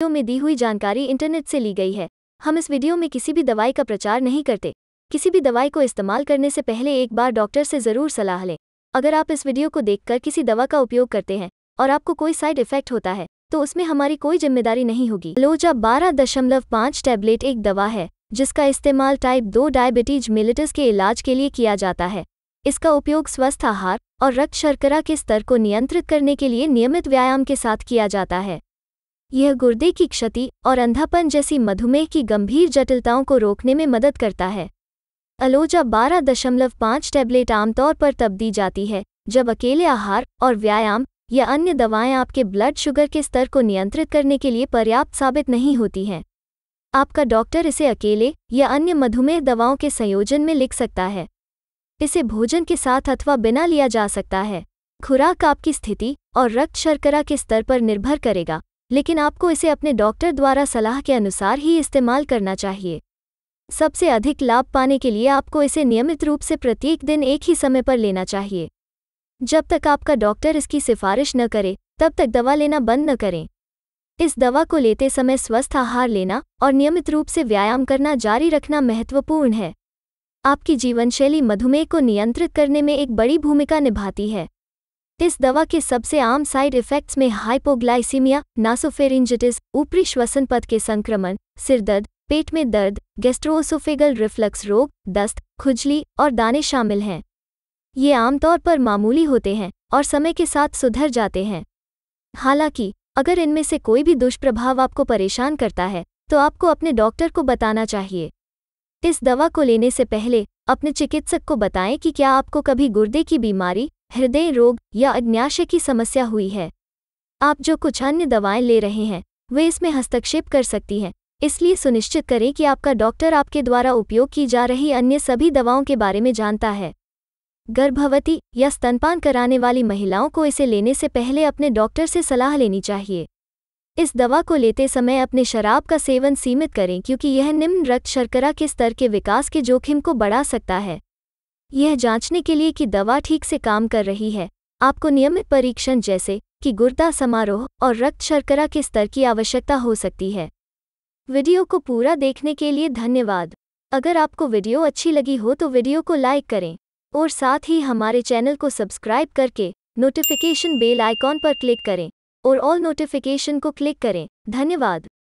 video में दी हुई जानकारी इंटरनेट से ली गई है हम इस वीडियो में किसी भी दवाई का प्रचार नहीं करते किसी भी दवाई को इस्तेमाल करने से पहले एक बार डॉक्टर से ज़रूर सलाह लें अगर आप इस वीडियो को देखकर किसी दवा का उपयोग करते हैं और आपको कोई साइड इफेक्ट होता है तो उसमें हमारी कोई जिम्मेदारी नहीं होगी लोजा बारह दशमलव पाँच टैबलेट एक दवा है जिसका इस्तेमाल टाइप दो डायबिटीज मिलिटस के इलाज के लिए किया जाता है इसका उपयोग स्वस्थ आहार और रक्त शर्करा के स्तर को नियंत्रित करने के लिए नियमित व्यायाम के साथ किया जाता है यह गुर्दे की क्षति और अंधापन जैसी मधुमेह की गंभीर जटिलताओं को रोकने में मदद करता है अलोजा बारह दशमलव पाँच टैबलेट आमतौर पर तब दी जाती है जब अकेले आहार और व्यायाम या अन्य दवाएं आपके ब्लड शुगर के स्तर को नियंत्रित करने के लिए पर्याप्त साबित नहीं होती हैं आपका डॉक्टर इसे अकेले या अन्य मधुमेह दवाओं के संयोजन में लिख सकता है इसे भोजन के साथ अथवा बिना लिया जा सकता है खुराक आपकी स्थिति और रक्त शर्करा के स्तर पर निर्भर करेगा लेकिन आपको इसे अपने डॉक्टर द्वारा सलाह के अनुसार ही इस्तेमाल करना चाहिए सबसे अधिक लाभ पाने के लिए आपको इसे नियमित रूप से प्रत्येक दिन एक ही समय पर लेना चाहिए जब तक आपका डॉक्टर इसकी सिफारिश न करे तब तक दवा लेना बंद न करें इस दवा को लेते समय स्वस्थ आहार लेना और नियमित रूप से व्यायाम करना जारी रखना महत्वपूर्ण है आपकी जीवनशैली मधुमेह को नियंत्रित करने में एक बड़ी भूमिका निभाती है इस दवा के सबसे आम साइड इफेक्ट्स में हाइपोग्लाइसीमिया नासोफेरिंजिटिस ऊपरी श्वसन पथ के संक्रमण सिरदर्द पेट में दर्द गेस्ट्रोसोफेगल रिफ्लक्स रोग दस्त खुजली और दाने शामिल हैं ये आमतौर पर मामूली होते हैं और समय के साथ सुधर जाते हैं हालांकि अगर इनमें से कोई भी दुष्प्रभाव आपको परेशान करता है तो आपको अपने डॉक्टर को बताना चाहिए इस दवा को लेने से पहले अपने चिकित्सक को बताएं कि क्या आपको कभी गुर्दे की बीमारी हृदय रोग या अग्न्याशय की समस्या हुई है आप जो कुछ अन्य दवाएं ले रहे हैं वे इसमें हस्तक्षेप कर सकती हैं इसलिए सुनिश्चित करें कि आपका डॉक्टर आपके द्वारा उपयोग की जा रही अन्य सभी दवाओं के बारे में जानता है गर्भवती या स्तनपान कराने वाली महिलाओं को इसे लेने से पहले अपने डॉक्टर से सलाह लेनी चाहिए इस दवा को लेते समय अपने शराब का सेवन सीमित करें क्योंकि यह निम्न रक्त शर्करा के स्तर के विकास के जोखिम को बढ़ा सकता है यह जांचने के लिए कि दवा ठीक से काम कर रही है आपको नियमित परीक्षण जैसे कि गुर्दा समारोह और रक्त शर्करा के स्तर की आवश्यकता हो सकती है वीडियो को पूरा देखने के लिए धन्यवाद अगर आपको वीडियो अच्छी लगी हो तो वीडियो को लाइक करें और साथ ही हमारे चैनल को सब्सक्राइब करके नोटिफिकेशन बेल आइकॉन पर क्लिक करें और ऑल नोटिफिकेशन को क्लिक करें धन्यवाद